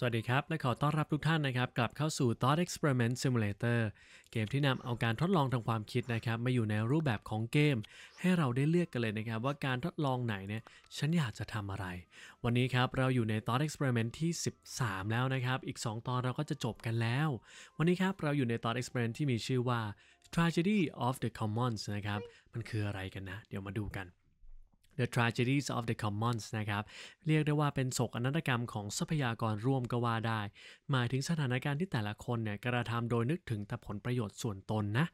สวัสดีครับ และขอต้อนรับทุกท่านนะครับกลับเข้าสู่ Thought Experiment Simulator เกมที่นำเอาการทดลองทางความคิดนะครับมาอยู่ในรูปแบบของเกม ให้เราได้เลือกกันเลยนะครับว่าการทดลองไหนเนี่ยฉันอยากจะทำอะไร วันนี้ครับเราอยู่ใน Thought Experiment ที่ 13 แล้วนะครับ อีก 2 ตอนเราก็จะจบกันแล้ว วันนี้ครับเราอยู่ใน Thought Experiment ที่มีชื่อว่า Tragedy of the Commons นะครับ มันคืออะไรกันนะ เดี๋ยวมาดูกัน The Tragedies of the Commons นะครับ เรียกได้ว่าเป็นโศกอนาฏกรรมของทรัพยากรร่วมก็ว่าได้ หมายถึงสถานการณ์ที่แต่ละคนเนี่ยกระทำโดยนึกถึงแต่ผลประโยชน์ส่วนตนนะ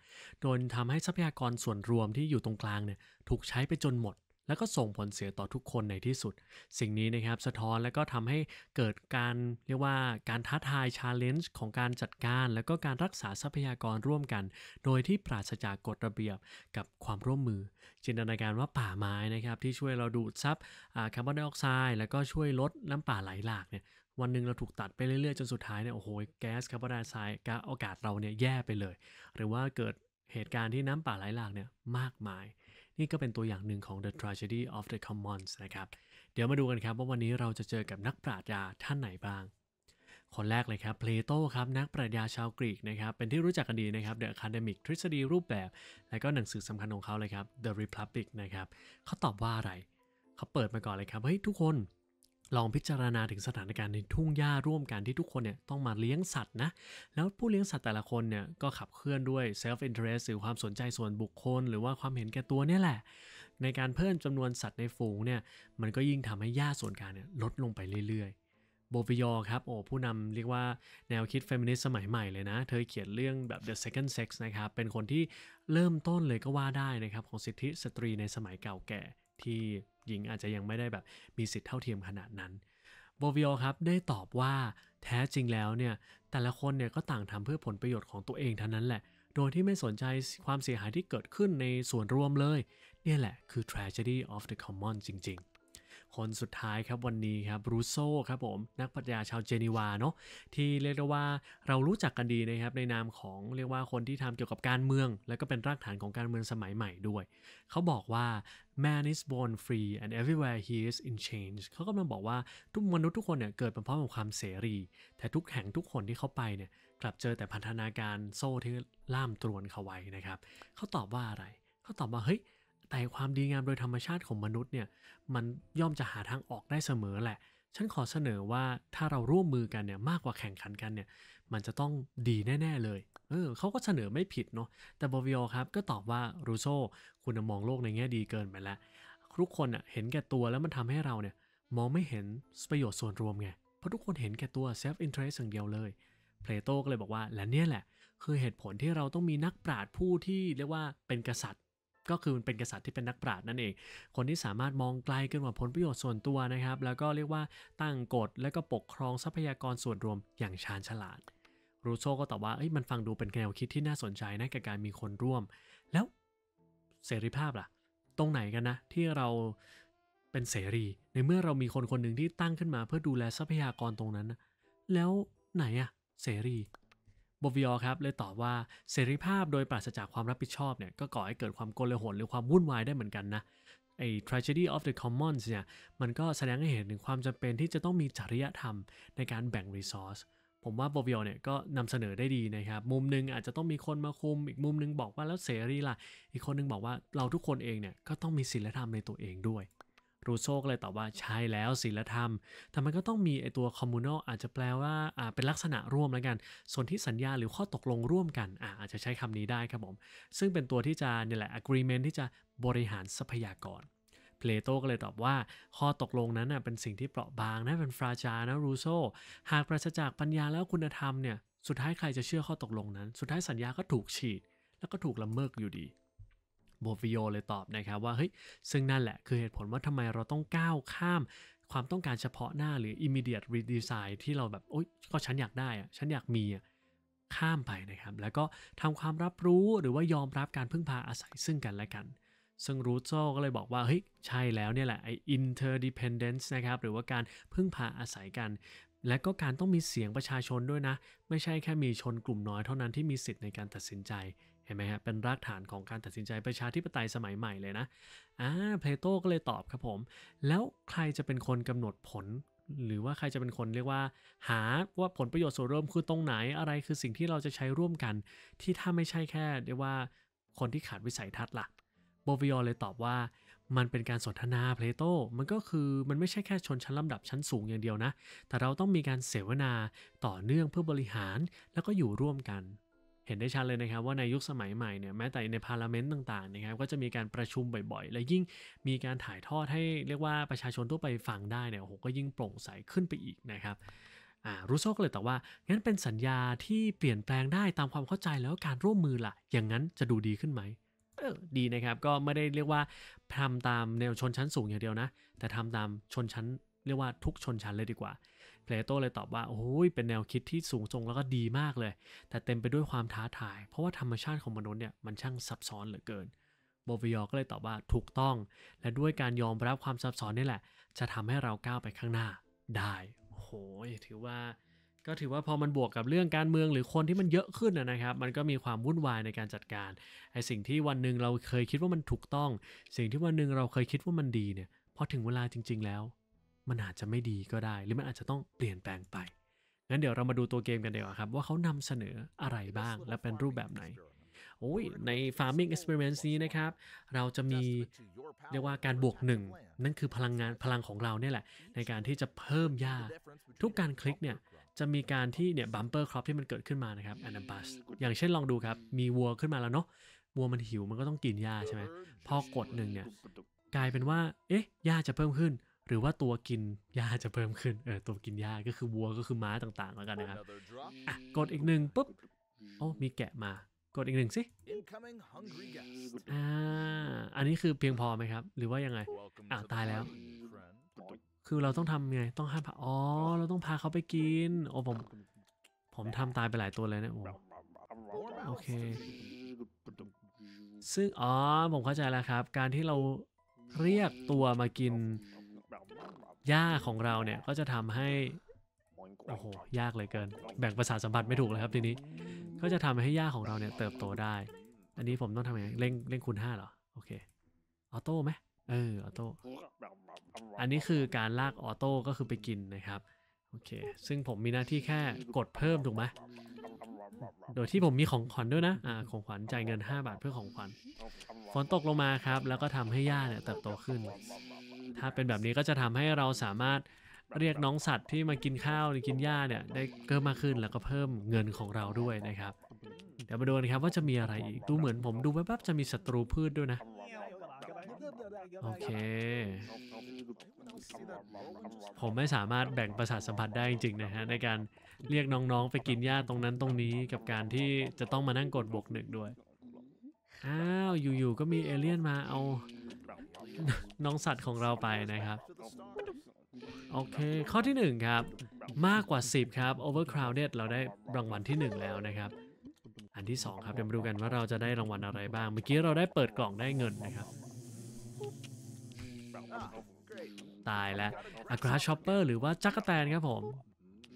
โดยทำให้ทรัพยากรส่วนรวมที่อยู่ตรงกลางเนี่ยถูกใช้ไปจนหมดแล้วก็ส่งผลเสียต่อทุกคนในที่สุด สิ่งนี้นะครับสะท้อนและก็ทำให้เกิดการเรียกว่าการท้าทายชาเลนจ์ของการจัดการ และก็การรักษาทรัพยากรร่วมกัน โดยที่ปราศจากกฎระเบียบกับความร่วมมือ จินตนาการว่าป่าไม้นะครับ ที่ช่วยเราดูดซับคาร์บอนไดออกไซด์แล้วก็ช่วยลดน้ำป่าไหลหลากเนี่ยวันหนึ่งเราถูกตัดไปเรื่อยๆจนสุดท้ายเนี่ยโอ้โหแก๊สคาร์บอนไดออกไซด์อากาศเราเนี่ยแย่ไปเลย หรือว่าเกิดเหตุการณ์ที่น้ำป่าไหลหลากเนี่ยมากมายนี่ก็เป็นตัวอย่างหนึ่งของ The Tragedy of the Commons นะครับ เดี๋ยวมาดูกันครับว่าวันนี้เราจะเจอกับนักปราชญาท่านไหนบ้าง คนแรกเลยครับ เพลโตครับ นักปรัชญาชาวกรีกนะครับ เป็นที่รู้จักกันดีนะครับ The Academic ทฤษฎีรูปแบบ และก็หนังสือสำคัญของเขาเลยครับ The Republic นะครับ เขาตอบว่าอะไร เขาเปิดมาก่อนเลยครับ เฮ้ยทุกคนลองพิจารณาถึงสถานการณ์ในทุ่งหญ้าร่วมกันที่ทุกคนเนี่ยต้องมาเลี้ยงสัตว์นะ แล้วผู้เลี้ยงสัตว์แต่ละคนเนี่ยก็ขับเคลื่อนด้วย self interest หรือความสนใจส่วนบุคคลหรือว่าความเห็นแก่ตัวเนี่ยแหละ ในการเพิ่มจำนวนสัตว์ในฝูงเนี่ยมันก็ยิ่งทำให้หญ้าส่วนกลางเนี่ยลดลงไปเรื่อยๆโบวิยอครับโอ้ผู้นำเรียกว่าแนวคิดเฟมินิสต์สมัยใหม่เลยนะเธอเขียนเรื่องแบบ The Second Sex นะครับเป็นคนที่เริ่มต้นเลยก็ว่าได้นะครับของสิทธิสตรีในสมัยเก่าแก่ที่หญิงอาจจะยังไม่ได้แบบมีสิทธิ์เท่าเทียมขนาดนั้น โบวิโอครับ ได้ตอบว่าแท้จริงแล้วเนี่ย แต่ละคนเนี่ยก็ต่างทำเพื่อผลประโยชน์ของตัวเองเท่านั้นแหละ โดยที่ไม่สนใจความเสียหายที่เกิดขึ้นในส่วนรวมเลย เนี่ยแหละคือ tragedy of the common จริงๆ คนสุดท้ายครับวันนี้ครับรูโซครับผม นักปรัชญาชาวเจนีวาเนาะที่เรียกว่าเรารู้จักกันดีนะครับในนามของเรียกว่าคนที่ทำเกี่ยวกับการเมือง และก็เป็นรากฐานของการเมืองสมัยใหม่ด้วยเขาบอกว่า man is born free and everywhere he is in change เขากำลังบอกว่าทุกมนุษย์ทุกคนเนี่ยเกิดเป็นพร้อมกับความเสรี แต่ทุกแห่งทุกคนที่เขาไปเนี่ย กลับเจอแต่พันธนาการโซ่ที่ล่ามตรวนเขาไว้นะครับ เขาตอบว่าอะไร เขาตอบว่า เฮ้ยแต่ความดีงามโดยธรรมชาติของมนุษย์เนี่ย มันย่อมจะหาทางออกได้เสมอแหละฉันขอเสนอว่าถ้าเราร่วมมือกันเนี่ยมากกว่าแข่งขันกันเนี่ยมันจะต้องดีแน่ ๆเลย เออเขาก็เสนอไม่ผิดเนาะแต่บอวิโอครับ ก็ตอบว่ารูโซคุณมองโลกในแง่ดีเกินไปแล้ว ทุกคนอ่ะเห็นแก่ตัวแล้วมันทำให้เราเนี่ยมองไม่เห็นประโยชน์ส่วนรวมไง เพราะทุกคนเห็นแก่ตัวเซฟอินเทรสอย่างเดียวเลยเพลโตก็เลยบอกว่า และเนี่ยแหละ คือเหตุผลที่เราต้องมีนักปราชญ์ผู้ที่เรียกว่าเป็นกษัตริย์ก็คือมันเป็นกษัตริย์ที่เป็นนักปราชญ์นั่นเอง คนที่สามารถมองไกลเกินกว่าผลประโยชน์ส่วนตัวนะครับ แล้วก็เรียกว่าตั้งกฎ และก็ปกครองทรัพยากรส่วนรวมอย่างชาญฉลาด รูโซก็ตอบว่าเ้ยมันฟังดูเป็นแนวคิดที่น่าสนใจนะกับการมีคนร่วม แล้วเสรีภาพล่ะ ตรงไหนกันนะที่เราเป็นเสรี ในเมื่อเรามีคนคนหนึ่งที่ตั้งขึ้นมา เพื่อดูแลทรัพยากรตรงนั้นนะ แล้วไหนอะเสรีบวิออครับเลยตอบว่าเสรีภาพโดยปราศจากความรับผิดชอบเนี่ยก็ก่อให้เกิดความโกลาหลหรือความวุ่นวายได้เหมือนกันนะไอ้ tragedy of the commons เนี่ยมันก็แสดงให้เห็นถึงความจำเป็นที่จะต้องมีจริยธรรมในการแบ่ง resource ผมว่าบวิโอเนี่ยก็นำเสนอได้ดีนะครับ มุมนึงอาจจะต้องมีคนมาคุมอีกมุมนึงบอกว่าแล้วเสรีล่ะ อีกคนนึงบอกว่าเราทุกคนเองเนี่ยก็ต้องมีศีลธรรมในตัวเองด้วยรูโซก็เลยตอบว่าใช่แล้วศีลธรรม แต่มันก็ต้องมีไอตัวคอมมูนอลอาจจะแปลว่าอ่าเป็นลักษณะร่วมแล้วกัน ส่วนที่สัญญาหรือข้อตกลงร่วมกัน อาอาจจะใช้คำนี้ได้ครับผม ซึ่งเป็นตัวที่จะนี่แหละ agreement ที่จะบริหารทรัพยากร เพลโตก็เลยตอบว่า ข้อตกลงนั้นะเป็นสิ่งที่เปราะบางนะ เป็นฟราจานะรูโซ หากประชจากปัญญาแล้วคุณธรรมเนี่ยสุดท้ายใครจะเชื่อข้อตกลงนั้น สุดท้ายสัญญาก็ถูกฉีดแล้วก็ถูกละเมิดอยู่ดีโบฟิโอเลยตอบนะครับว่า เฮ้ย ซึ่งนั่นแหละคือเหตุผลว่าทำไมเราต้องก้าวข้าม ความต้องการเฉพาะหน้าหรือ immediate redesign ที่เราแบบ โอ๊ย ก็ฉันอยากได้อะฉันอยากมีอะข้ามไปนะครับ แล้วก็ทำความรับรู้หรือว่ายอมรับการพึ่งพาอาศัยซึ่งกันและกัน ซึ่งรูโซก็เลยบอกว่า เฮ้ย ใช่แล้วเนี่ยแหละไอ้ interdependence นะครับ หรือว่าการพึ่งพาอาศัยกัน และก็การต้องมีเสียงประชาชนด้วยนะ ไม่ใช่แค่มีชนกลุ่มน้อยเท่านั้นที่มีสิทธิ์ในการตัดสินใจเห็นไหมฮะเป็นรากฐานของการตัดสินใจประชาธิปไตยสมัยใหม่เลยนะ อ่า เพลโตก็เลยตอบครับผม แล้วใครจะเป็นคนกำหนดผล หรือว่าใครจะเป็นคนเรียกว่า หาว่าผลประโยชน์ส่วนรวมคือตรงไหน อะไรคือสิ่งที่เราจะใช้ร่วมกัน ที่ถ้าไม่ใช่แค่ เรียกว่าคนที่ขาดวิสัยทัศน์ละ่ะ โบวิออเลยตอบว่ามันเป็นการสนทนา เพลโต มันก็คือมันไม่ใช่แค่ชนชั้นลำดับชั้นสูงอย่างเดียวนะ แต่เราต้องมีการเสวนาต่อเนื่องเพื่อบริหารแล้วก็อยู่ร่วมกันเห็นได้ชัดเลยนะครับว่าในยุคสมัยใหม่เนี่ยแม้แต่ในพาร์ลเมนต์ต่างๆนะครับก็จะมีการประชุมบ่อยๆ และยิ่งมีการถ่ายทอดให้เรียกว่าประชาชนทั่วไปฟังได้เนี่ยโอ้โหก็ยิ่งโปร่งใสขึ้นไปอีกนะครับรู้โซกเลยแต่ว่า งั้นเป็นสัญญาที่เปลี่ยนแปลงได้ตามความเข้าใจแล้วการร่วมมือละ่ะ อย่างนั้นจะดูดีขึ้นไหมเออดีนะครับก็ไม่ได้เรียกว่าทำตามแนวชนชั้นสูงอย่างเดียวนะแต่ทำตามชนชั้นเรียกว่าทุกชนชั้นเลยดีกว่าเพลโตเลยตอบว่า โอ้ยเป็นแนวคิดที่สูงส่งแล้วก็ดีมากเลย แต่เต็มไปด้วยความท้าทาย เพราะว่าธรรมชาติของมนุษย์เนี่ย มันช่างซับซ้อนเหลือเกินโบวิยอก็เลยตอบว่าถูกต้อง และด้วยการยอมรับความซับซ้อนนี่แหละ จะทำให้เราก้าวไปข้างหน้า ได้โหยถือว่า ก็ถือว่าพอมันบวกกับเรื่องการเมืองหรือคนที่มันเยอะขึ้นนะครับมันก็มีความวุ่นวายในการจัดการไอสิ่งที่วันหนึ่งเราเคยคิดว่ามันถูกต้อง สิ่งที่วันหนึ่งเราเคยคิดว่ามันดีเนี่ยพอถึงเวลาจริง ๆ แล้วมันอาจจะไม่ดีก็ได้ หรือมันอาจจะต้องเปลี่ยนแปลงไป งั้นเดี๋ยวเรามาดูตัวเกมกันเดีว่าครับว่าเขานำเสนออะไรบ้างและเป็นรูปแบบไหนโอ้ยใน farming e x p e r i m e n t นี้นะครับ เราจะมี เรียกว่าการบวกหนึ่งนั่นคือพลังงานพลังของเราเนี่ยแหละในการที่จะเพิ่มหญ้า ทุกการคลิกเนี่ย จะมีการที่เนี่ยบัมเปอร์ครอปที่มันเกิดขึ้นมานะครับอ n น b u s บัสอย่างเช่นลองดูครับ มีวัวขึ้นมาแล้วเนาะ วัวมันหิว มันก็ต้องกินหญ้าใช่ไหมพอกดหนึ่งเนี่ยกลายเป็นว่า เอ๊ะ หญ้าจะเพิ่มขึ้นหรือว่าตัวกินหญ้าจะเพิ่มขึ้นเออตัวกินหญ้าก็คือวัวก็คือม้าต่าง ๆ แล้วกันนะครับอ่ะกดอีกหนึ่งปุ๊บโอ้มีแกะมา กดอีกหนึ่งสิอ่าอันนี้คือเพียงพอไหมครับ หรือว่ายังไงอ่าตายแล้ว คือเราต้องทำไงต้องห้ามพาอ๋อเราต้องพาเขาไปกิน โอ้ผม ผมทำตายไปหลายตัวเลยนะโอ้โอเคซึ่งอ๋อผมเข้าใจแล้วครับ การที่เราเรียกตัวมากินหญ้าของเราเนี่ยก็จะทำให้ โอ้โห ยากเลยเกิน แบ่งประสาทสัมผัสไม่ถูกเลยครับทีนี้ ก็จะทำให้หญ้าของเราเนี่ยเติบโตได้ อันนี้ผมต้องทำยังไงเร่งเร่งคูณห้าเหรอ โอเคออโต้ไหมเออออโต้อันนี้คือการลากออโต้ก็คือไปกินนะครับ โอเค ซึ่งผมมีหน้าที่แค่กดเพิ่มถูกไหมโดยที่ผมมีของขวัญด้วยนะอ่าของขวัญจ่ายเงิน5บาทเพื่อของขวัญฝนตกลงมาครับ แล้วก็ทำให้หญ้าเนี่ยเติบโตขึ้นถ้าเป็นแบบนี้ก็จะทำให้เราสามารถเรียกน้องสัตว์ที่มากินข้าวหรือกินหญ้าเนี่ยได้เพิ่มมากขึ้นแล้วก็เพิ่มเงินของเราด้วยนะครับ เดี๋ยวมาดูกันครับว่าจะมีอะไรอีกดูเหมือนผมดูแวบๆจะมีศัตรูพืชด้วยนะโอเคผมไม่สามารถแบ่งประสาทสัมผัสได้จริงๆนะฮะในการเรียกน้องๆไปกินหญ้าตรงนั้นตรงนี้กับการที่จะต้องมานั่งกดบวกหนึ่งด้วยอ้าวอยู่ๆก็มีเอเลี่ยนมาเอาน้องสัตว์ของเราไปนะครับโอเคข้อที่1ครับมากกว่า 10 ครับ overcrowded เราได้รางวัลที่1แล้วนะครับอันที่2ครับเดี๋ยวมาดูกันว่าเราจะได้รางวัลอะไรบ้างเมื่อกี้เราได้เปิดกล่องได้เงินนะครับตายแล้ว a g r a s h o p p e r หรือว่าจักรแตนครับผม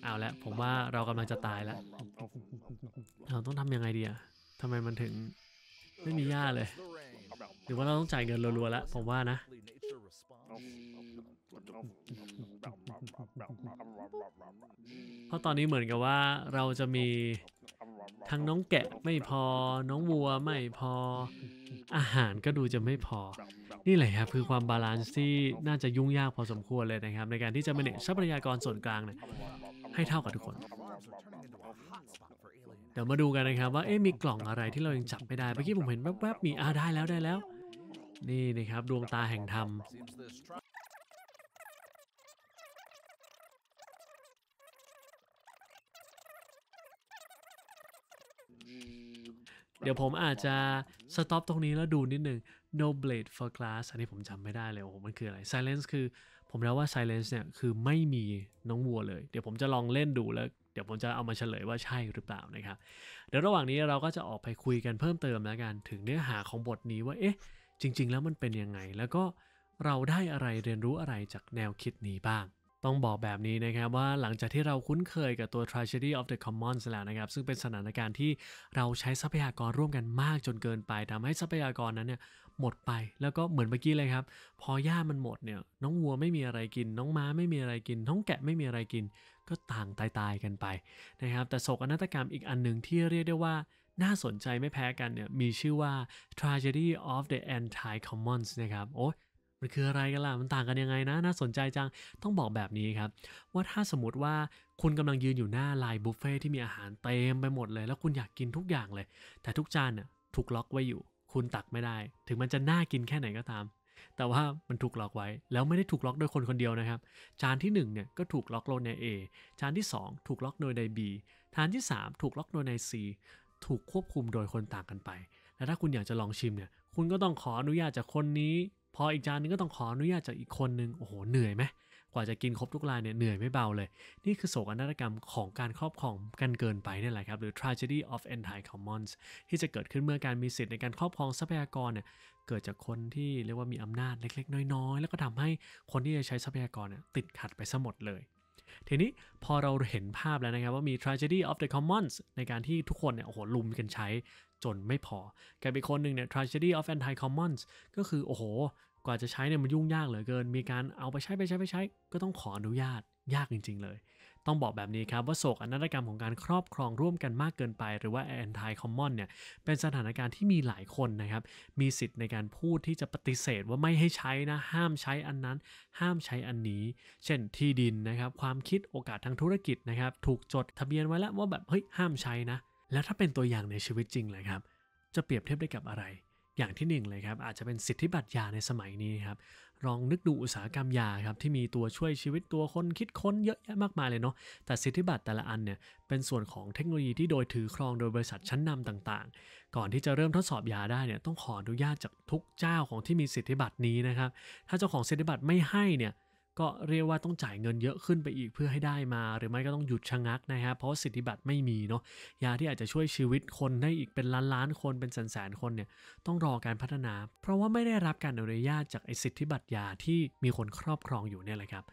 เอาละผมว่าเรากำลังจะตายแล้ว เราต้องทำยังไงดีอะทำไมมันถึงไม่มีหญ้าเลยหรือว่าเราต้องจ่ายเงินรัวๆแล้วผมว่านะเพราะตอนนี้เหมือนกับว่าเราจะมีทั้งน้องแกะไม่พอ น้องวัวไม่พออาหารก็ดูจะไม่พอนี่แหละครับคือความบาลานซ์ที่น่าจะยุ่งยากพอสมควรเลยนะครับ ในการที่จะมาเนทรัพยากรส่วนกลางเนี่ยให้เท่ากับทุกคนเดี๋ยวมาดูกันนะครับว่าเอ๊ะมีกล่องอะไรที่เรายังจับไม่ได้เมื่อกี้ผมเห็นแวบๆมีอาได้แล้วได้แล้วนี่นะครับ ดวงตาแห่งธรรม เดี๋ยวผมอาจจะสต็อปตรงนี้แล้วดูนิดหนึ่ง no blade for glass อันนี้ผมจำไม่ได้เลยโอ้โหมันคืออะไร silence คือผมรล้ว่า silence เนี่ยคือไม่มีน้องวัวเลย เดี๋ยวผมจะลองเล่นดูแล้วเดี๋ยวผมจะเอามาเฉลยว่าใช่หรือเปล่านะครับ เดี๋ยวระหว่างนี้เราก็จะออกไปคุยกันเพิ่มเติมแล้วกัน ถึงเนื้อหาของบทนี้ว่า เอ๊ะจริงๆแล้วมันเป็นยังไงแล้วก็เราได้อะไรเรียนรู้อะไรจากแนวคิดนี้บ้าง ต้องบอกแบบนี้นะครับว่าหลังจากที่เราคุ้นเคยกับตัว tragedy of the commons แล้วนะครับซึ่งเป็นสถานการณ์ที่เราใช้ทรัพยากรร่วมกันมากจนเกินไป ทำให้ทรัพยากรนั้นเนี่ยหมดไปแล้วก็เหมือนเมื่อกี้เลยครับพอหญ้ามันหมดเนี่ยน้องวัวไม่มีอะไรกิน น้องม้าไม่มีอะไรกินน้องแกะไม่มีอะไรกิน ก็ต่างตายๆกันไปนะครับ แต่โศกนาฏกรรมอีกอันหนึ่งที่เรียกได้ว่าน่าสนใจไม่แพ้กันเนี่ย มีชื่อว่า Tragedy of the Anti Commons นะครับ โอ้มันคืออะไรกันล่ะ มันต่างกันยังไงนะ น่าสนใจจัง ต้องบอกแบบนี้ครับ ว่าถ้าสมมติว่าคุณกำลังยืนอยู่หน้าลายบุฟเฟ่ที่มีอาหารเต็มไปหมดเลย แล้วคุณอยากกินทุกอย่างเลย แต่ทุกจานน่ะถูกล็อกไว้อยู่ คุณตักไม่ได้ ถึงมันจะน่ากินแค่ไหนก็ตาม แต่ว่ามันถูกล็อกไว้ แล้วไม่ได้ถูกล็อกโดยคนคนเดียวนะครับ จานที่1เนี่ยก็ถูกล็อกโดยใน A จานที่ 2 ถูกล็อกโดยใน B จานที่ 3 ถูกล็อกโดยใน C ถูกควบคุมโดยคนต่างกันไป และถ้าคุณอยากจะลองชิมเนี่ย คุณก็ต้องขออนุญาตจากคนนี้ พออีกจานนึงก็ต้องขออนุญาตจากอีกคนนึง โอ้โห เหนื่อยไหม กว่าจะกินครบทุกรายเนี่ย เหนื่อยไม่เบาเลย นี่คือโศกนาฏกรรมของการครอบครองกันเกินไปนี่แหละครับ หรือ tragedy of anti commons ที่จะเกิดขึ้นเมื่อการมีสิทธิ์ในการครอบครองทรัพยากรเนี่ย เกิดจากคนที่เรียกว่ามีอำนาจเล็กๆน้อยๆ แล้วก็ทำให้คนที่จะใช้ทรัพยากรเนี่ยติดขัดไปซะหมดเลยทีนี้พอเราเห็นภาพแล้วนะครับว่ามี tragedy of the commons ในการที่ทุกคนเนี่ยโอ้โหลุมกันใช้จนไม่พอ กับอีกคนหนึ่งเนี่ย tragedy of anti commons ก็คือโอ้โหกว่าจะใช้เนี่ยมันยุ่งยากเหลือเกิน มีการเอาไปใช้ไปใช้ไปใช้ ก็ต้องขออนุญาตยากจริงๆ เลยต้องบอกแบบนี้ครับว่าโศกอนาตกรรมของการครอบครองร่วมกันมากเกินไป หรือว่า anti common เนี่ย เป็นสถานการณ์ที่มีหลายคนนะครับ มีสิทธิ์ในการพูดที่จะปฏิเสธว่าไม่ให้ใช้นะ ห้ามใช้อันนั้นห้ามใช้อันนี้ เช่นที่ดินนะครับ ความคิดโอกาสทางธุรกิจนะครับ ถูกจดทะเบียนไว้แล้วว่าแบบ เฮ้ยห้ามใช้นะ แล้วถ้าเป็นตัวอย่างในชีวิตจริงเลยครับ จะเปรียบเทียบได้กับอะไร อย่างที่1เลยครับอาจจะเป็นสิทธิบัตรยาในสมัยนี้ครับลองนึกดูอุตสาหกรรมยาครับที่มีตัวช่วยชีวิตตัวคนคิดค้นเยอะแยะมากมายเลยเนาะแต่สิทธิบัตรแต่ละอันเนี่ยเป็นส่วนของเทคโนโลยีที่โดยถือครองโดยบริษัทชั้นนำต่าง ๆ ก่อนที่จะเริ่มทดสอบยาได้เนี่ยต้องขออนุญาตจากทุกเจ้าของที่มีสิทธิบัตรนี้นะครับถ้าเจ้าของสิทธิบัตรไม่ให้เนี่ยก็เรียกว่าต้องจ่ายเงินเยอะขึ้นไปอีกเพื่อให้ได้มา หรือไม่ก็ต้องหยุดชะงักนะครับเพราะสิทธิบัตรไม่มีเนาะยาที่อาจจะช่วยชีวิตคนได้อีกเป็นล้านล้านคนเป็นแสนแสนคนเนี่ยต้องรอการพัฒนา เพราะว่าไม่ได้รับการอนุญาตจากไอสิทธิบัตรยาที่มีคนครอบครองอยู่เนี่ยแหละครับ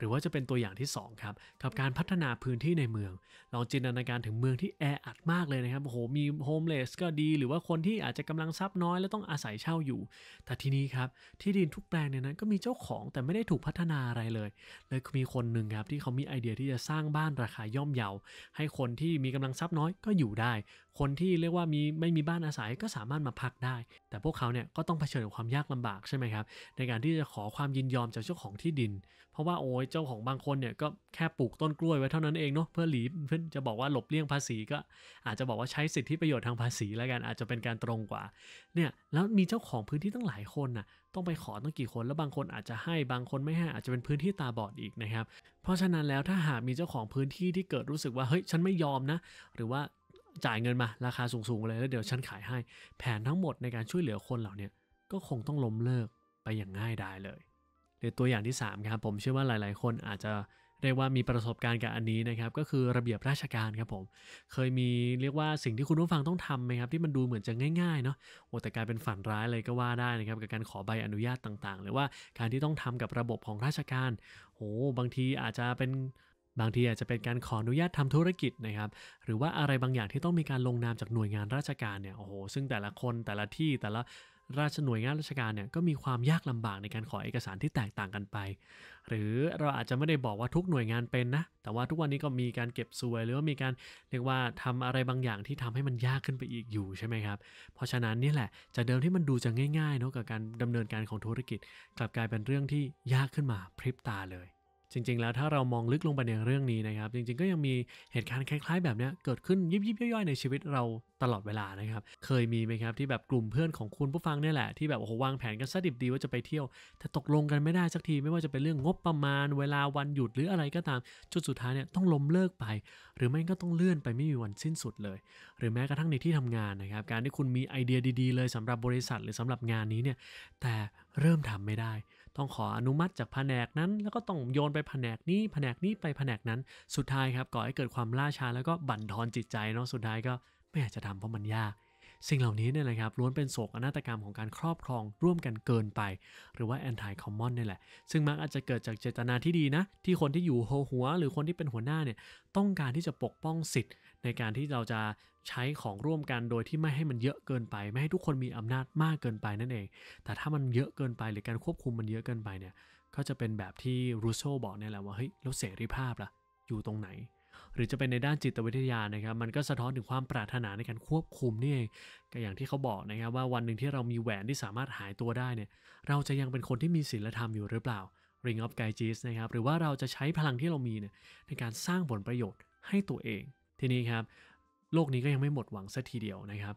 หรือว่าจะเป็นตัวอย่างที่2ครับ กับการพัฒนาพื้นที่ในเมือง ลองจินตนาการถึงเมืองที่แออัดมากเลยนะครับ โอ้โห มีโฮมเลสก็ดี หรือว่าคนที่อาจจะกำลังทรัพย์น้อย แล้วต้องอาศัยเช่าอยู่ แต่ทีนี้ครับ ที่ดินทุกแปลงเนี่ยนั้นก็มีเจ้าของ แต่ไม่ได้ถูกพัฒนาอะไรเลยเลยมีคนหนึ่งครับที่เขามีไอเดียที่จะสร้างบ้านราคาย่อมเยาให้คนที่มีกำลังทรัพย์น้อยก็อยู่ได้ คนที่เรียกว่ามีไม่มีบ้านอาศัยก็สามารถมาพักได้ แต่พวกเขาเนี่ยก็ต้องเผชิญกับความยากลำบากใช่ไหมครับในการที่จะขอความยินยอมจากเจ้าของที่ดินเพราะว่า โอ้ยเจ้าของบางคนเนี่ยก็แค่ปลูกต้นกล้วยไว้เท่านั้นเองเนาะเพื่อหลีเพื่อจะบอกว่าหลบเลี่ยงภาษีก็ อาจจะบอกว่าใช้สิทธิประโยชน์ทางภาษีแล้วกันอาจจะเป็นการตรงกว่าเนี่ยแล้วมีเจ้าของพื้นที่ตั้งหลายคนน่ะต้องไปขอตั้งกี่คนแล้วบางคนอาจจะให้บางคนไม่ให้อาจจะเป็นพื้นที่ตาบอดอีกนะครับเพราะฉะนั้นแล้วถ้าหากมีเจ้าของพื้นที่ที่เกิดรู้สึกว่าเฮ้ยฉันไม่ยอมนะ หรือว่าจ่ายเงินมาราคาสูงๆ เลยแล้วเดี๋ยวฉันขายให้แผนทั้งหมดในการช่วยเหลือคนเหล่านี้ก็คงต้องล้มเลิกไปอย่างง่ายดายเลยหรือตัวอย่างที่3ครับผมเชื่อว่าหลายๆ คนอาจจะเรียกว่ามีประสบการณ์กับอันนี้นะครับ ก็คือระเบียบราชการครับผม เคยมีเรียกว่าสิ่งที่คุณผู้ฟังต้องทำไหมครับที่มันดูเหมือนจะง่ายๆเนาะโอ้แต่กลายเป็นฝันร้ายเลยก็ว่าได้นะครับกับการขอใบอนุญาตต่างๆ หรือว่าการที่ต้องทำกับระบบของราชการโอ้บางทีอาจจะเป็นบางทีอาจจะเป็นการขออนุญาตทำธุรกิจนะครับ หรือว่าอะไรบางอย่างที่ต้องมีการลงนามจากหน่วยงานราชการเนี่ยโอ้โหซึ่งแต่ละคนแต่ละที่แต่ละราชหน่วยงานราชการเนี่ยก็มีความยากลำบากในการขอเอกสารที่แตกต่างกันไป หรือเราอาจจะไม่ได้บอกว่าทุกหน่วยงานเป็นนะ แต่ว่าทุกวันนี้ก็มีการเก็บสวยหรือว่ามีการเรียกว่าทำอะไรบางอย่างที่ทำให้มันยากขึ้นไปอีกอยู่ใช่ไหมครับเพราะฉะนั้นนี่แหละจากเดิมที่มันดูจะง่ายๆเนาะกับการดำเนินการของธุรกิจกลับกลายเป็นเรื่องที่ยากขึ้นมาพริบตาเลยจริง ๆ แล้วถ้าเรามองลึกลงไปในเรื่องนี้นะครับจริงๆ ก็ยังมีเหตุการณ์คล้าย ๆ แบบนี้เกิดขึ้นยิบยิบย่อยๆ ในชีวิตเราตลอดเวลานะครับเคยมีไหมครับที่แบบกลุ่มเพื่อนของคุณผู้ฟังเนี่ยแหละ ที่แบบโอ้โหวางแผนกันซะดิบดีว่าจะไปเที่ยว แต่ตกลงกันไม่ได้สักที ไม่ว่าจะเป็นเรื่องงบประมาณเวลาวันหยุดหรืออะไรก็ตามจุดสุดท้ายเนี่ยต้องล้มเลิกไป หรือไม่ก็ต้องเลื่อนไปไม่มีวันสิ้นสุดเลย หรือแม้กระทั่งในที่ทำงานนะครับการที่คุณมีไอเดียดีๆ เลยสำหรับบริษัทหรือสำหรับงานนี้เนี่ยแต่เริ่มทำไม่ได้ต้องขออนุมัติจากแผนกนั้นแล้วก็ต้องโยนไปแผนกนี้แผนกนี้ไปแผนกนั้นสุดท้ายครับก่อให้เกิดความล่าช้าแล้วก็บั่นทอนจิตใจเนาะสุดท้ายก็ไม่อยากจะทำเพราะมันยากสิ่งเหล่านี้เนี่ยแหละครับล้วนเป็นโศกอนาตกรรมของการครอบครองร่วมกันเกินไป หรือว่า anti common นี่แหละซึ่งมักอาจจะเกิดจากเจตนาที่ดีนะที่คนที่อยู่หัวหัวหรือคนที่เป็นหัวหน้าเนี่ยต้องการที่จะปกป้องสิทธิ์ในการที่เราจะใช้ของร่วมกันโดยที่ไม่ให้มันเยอะเกินไป ไม่ให้ทุกคนมีอำนาจมากเกินไปนั่นเอง แต่ถ้ามันเยอะเกินไป หรือการควบคุมมันเยอะเกินไปเนี่ยก็จะเป็นแบบที่รูโซบอกเนี่ยแหละว่าเฮ้ยแล้วเสรีภาพล่ะอยู่ตรงไหน หรือจะเป็นในด้านจิตวิทยานะครับ มันก็สะท้อนถึงความปรารถนาในการควบคุมนี่เองก็อย่างที่เขาบอกนะครับว่าวันหนึ่งที่เรามีแหวนที่สามารถหายตัวได้เนี่ยเราจะยังเป็นคนที่มีศีลธรรมอยู่หรือเปล่า Ring of g a i j i s นะครับหรือว่าเราจะใช้พลังที่เรามีเนี่ยในการสร้างผลประโยชน์ให้ตัวเองทีนี้ครับ โลกนี้ก็ยังไม่หมดหวังสักทีเดียวนะครับ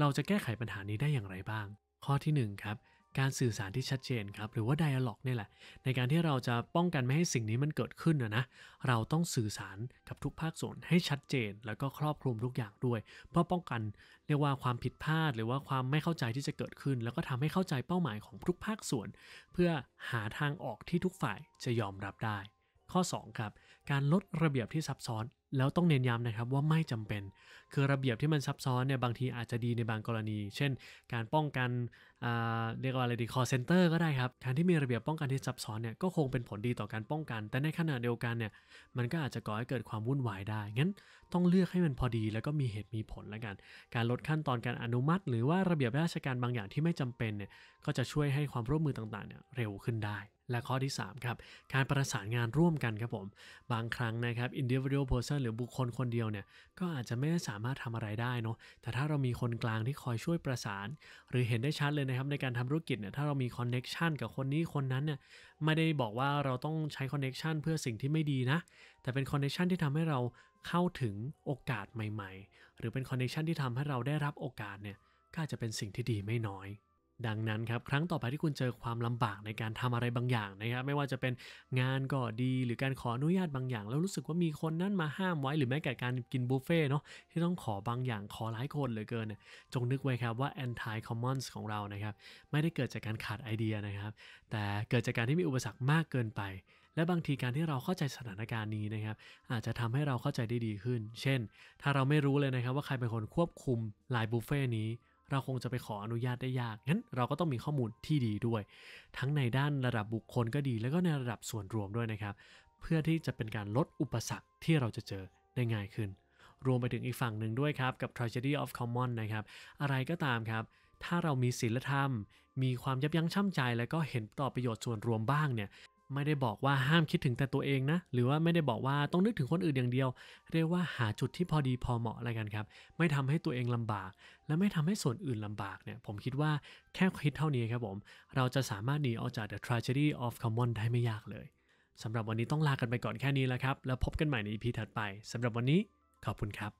เราจะแก้ไขปัญหานี้ได้อย่างไรบ้าง ข้อที่1ครับการสื่อสารที่ชัดเจนครับหรือว่า dialogue นี่แหละ ในการที่เราจะป้องกันไม่ให้สิ่งนี้มันเกิดขึ้นนะนะเราต้องสื่อสารกับทุกภาคส่วนให้ชัดเจน แล้วก็ครอบคลุมทุกอย่างด้วย เพื่อป้องกันเรียกว่าความผิดพลาดหรือว่าความไม่เข้าใจที่จะเกิดขึ้น แล้วก็ทำให้เข้าใจเป้าหมายของทุกภาคส่วน เพื่อหาทางออกที่ทุกฝ่ายจะยอมรับได้ ข้อ2ครับการลดระเบียบที่ซับซ้อนแล้วต้องเน้นย้ำนะครับว่าไม่จำเป็น คือระเบียบที่มันซับซ้อนเนี่ยบางทีอาจจะดีในบางกรณี เช่นการป้องกันเรียกว่าอะไรดีคอเซนเตอร์ก็ได้ครับการที่มีระเบียบป้องกันที่ซับซ้อนเนี่ยก็คงเป็นผลดีต่อการป้องกัน แต่ในขณะเดียวกันเนี่ยมันก็อาจจะก่อให้เกิดความวุ่นวายได้ งั้นต้องเลือกให้มันพอดี แล้วก็มีเหตุมีผลแล้วกัน การลดขั้นตอนการอนุมัติ หรือว่าระเบียบราชการบางอย่างที่ไม่จำเป็นเนี่ยก็จะช่วยให้ความร่วมมือต่างๆเนี่ยเร็วขึ้นได้ และข้อที่3ครับการประสานงานร่วมกันครับผมบางครั้งนะครับ individual person หรือบุคคลคนเดียวเนี่ยก็อาจจะไม่สามารถทำอะไรได้เนาะแต่ถ้าเรามีคนกลางที่คอยช่วยประสาน หรือเห็นได้ชัดเลยนะครับในการทำธุรกิจเนี่ยถ้าเรามีคอนเน็กชันกับคนนี้คนนั้นเนี่ยไม่ได้บอกว่าเราต้องใช้คอนเน็กชันเพื่อสิ่งที่ไม่ดีนะ แต่เป็นคอนเน็กชันที่ทำให้เราเข้าถึงโอกาสใหม่ ๆ หรือเป็นคอนเน็กชันที่ทำให้เราได้รับโอกาสเนี่ยก็จะเป็นสิ่งที่ดีไม่น้อยดังนั้นครับครั้งต่อไปที่คุณเจอความลำบากในการทำอะไรบางอย่างนะครับไม่ว่าจะเป็นงานก็ดีหรือการขออนุญาตบางอย่าง แล้วรู้สึกว่ามีคนนั้นมาห้ามไว้ หรือแม้แต่การกินบุฟเฟ่เนาะที่ต้องขอบางอย่างขอหลายคนเหลือเกินเนี่ยจงนึกไว้ครับว่า anti commons ของเรานะครับ ไม่ได้เกิดจากการขาดไอเดียนะครับ แต่เกิดจากการที่มีอุปสรรคมากเกินไป และบางทีการที่เราเข้าใจสถานการณ์นี้นะครับ อาจจะทำให้เราเข้าใจได้ดีขึ้น เช่นถ้าเราไม่รู้เลยนะครับ ว่าใครเป็นคนควบคุมลายบุฟเฟ่นี้เราคงจะไปขออนุญาตได้ยาก งั้นเราก็ต้องมีข้อมูลที่ดีด้วย ทั้งในด้านระดับบุคคลก็ดี แล้วก็ในระดับส่วนรวมด้วยนะครับ เพื่อที่จะเป็นการลดอุปสรรคที่เราจะเจอได้ง่ายขึ้น รวมไปถึงอีกฝั่งหนึ่งด้วยครับ กับ tragedy of common นะครับ อะไรก็ตามครับ ถ้าเรามีศีลธรรม มีความยับยั้งชั่งใจแล้วก็เห็นต่อประโยชน์ส่วนรวมบ้างเนี่ยไม่ได้บอกว่าห้ามคิดถึงแต่ตัวเองนะ หรือว่าไม่ได้บอกว่าต้องนึกถึงคนอื่นอย่างเดียว เรียกว่าหาจุดที่พอดีพอเหมาะอะไรกันครับไม่ทำให้ตัวเองลำบาก และไม่ทำให้ส่วนอื่นลำบากเนี่ย ผมคิดว่าแค่คิดเท่านี้ครับผม เราจะสามารถหนีออกจาก the tragedy of common ได้ไม่ยากเลย สำหรับวันนี้ต้องลากันไปก่อนแค่นี้ แล้วครับแล้วพบกันใหม่ใน EP ถัดไปสำหรับวันนี้ขอบคุณครับ